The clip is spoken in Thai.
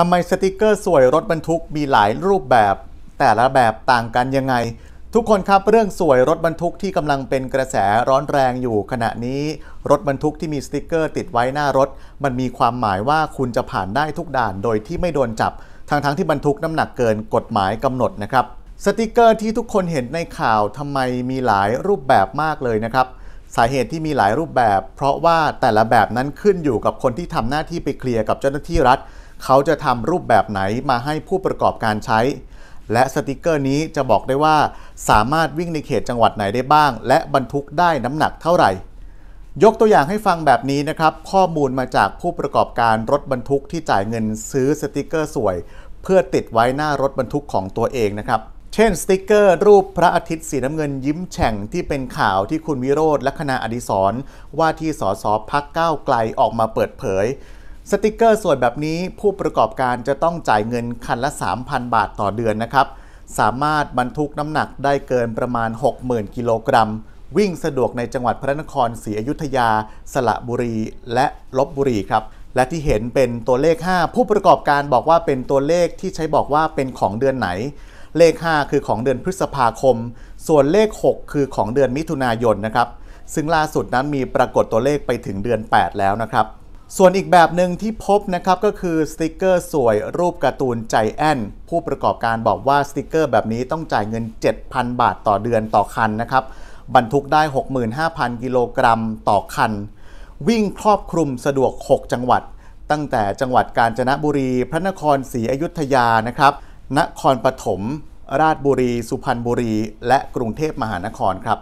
ทำไมสติกเกอร์สวยรถบรรทุกมีหลายรูปแบบแต่ละแบบต่างกันยังไง ทุกคนครับเรื่องสวยรถบรรทุกที่กำลังเป็นกระแสร้อนแรงอยู่ขณะนี้รถบรรทุกที่มีสติกเกอร์ติดไว้หน้ารถ มันมีความหมายว่าคุณจะผ่านได้ทุกด่าน โดยที่ไม่โดนจับทั้งๆทที่บรรทุกน้ำหนักเกินกฎหมายกำหนดนะครับ สติกเกอร์ที่ทุกคนเห็นในข่าวทำไมมีหลายรูปแบบมากเลยนะครับสาเหตุที่มีหลายรูปแบบ เพราะว่าแต่ละแบบนั้นขึ้นอยู่กับคนที่ทำหน้าที่ไปเคลียร์กับเจ้าหน้าที่รัฐเขาจะทำรูปแบบไหนมาให้ผู้ประกอบการใช้ และสติกเกอร์นี้จะบอกได้ว่า สามารถวิ่งในเขตจังหวัดไหนได้บ้าง และบรรทุกได้น้ำหนักเท่าไหร่ยกตัวอย่างให้ฟังแบบนี้นะครับ ข้อมูลมาจากผู้ประกอบการรถบรรทุกที่จ่ายเงินซื้อสติกเกอร์สวย เพื่อติดไว้หน้ารถบรรทุกของตัวเองนะครับ เช่น สติกเกอร์ รูปพระอาทิตย์สีน้ำเงินยิ้มแฉ่งที่เป็นข่าวที่คุณวิโรธและคณะอดิศรว่าที่สสพักก้าวไกลออกมาเปิดเผยสติกเกอร์สวยแบบนี้ผู้ประกอบการจะต้องจ่ายเงินคันละ 3,000 บาทต่อเดือนนะครับ สามารถบรรทุกน้ำหนักได้เกินประมาณ 60,000 กิโลกรัม วิ่งสะดวกในจังหวัดพระนครศรีอยุธยา สระบุรี และลบบุรีครับและที่เห็นเป็นตัวเลข 5 ผู้ประกอบการบอกว่าเป็นตัวเลขที่ใช้บอกว่าเป็นของเดือนไหน เลข 5 คือของเดือนพฤษภาคม ส่วนเลข 6 คือของเดือนมิถุนายนนะครับ ซึ่งล่าสุดนั้นมีปรากฏตัวเลขไปถึงเดือน 8 แล้วนะครับส่วนอีกแบบหนึ่งที่พบนะครับก็คือสติกเกอร์สวยรูปการ์ตูนใจแอนผู้ประกอบการบอกว่าสติกเกอร์แบบนี้ต้องจ่ายเงิน 7,000 บาทต่อเดือนต่อคันนะครับ บรรทุกได้ 65,000 กิโลกรัมต่อคัน วิ่งครอบคลุมสะดวก 6 จังหวัด ตั้งแต่จังหวัดกาญจนบุรี พระนครศรีอยุธยานะครับ นครปฐมราชบุรีสุพรรณบุรี และกรุงเทพมหานครครับ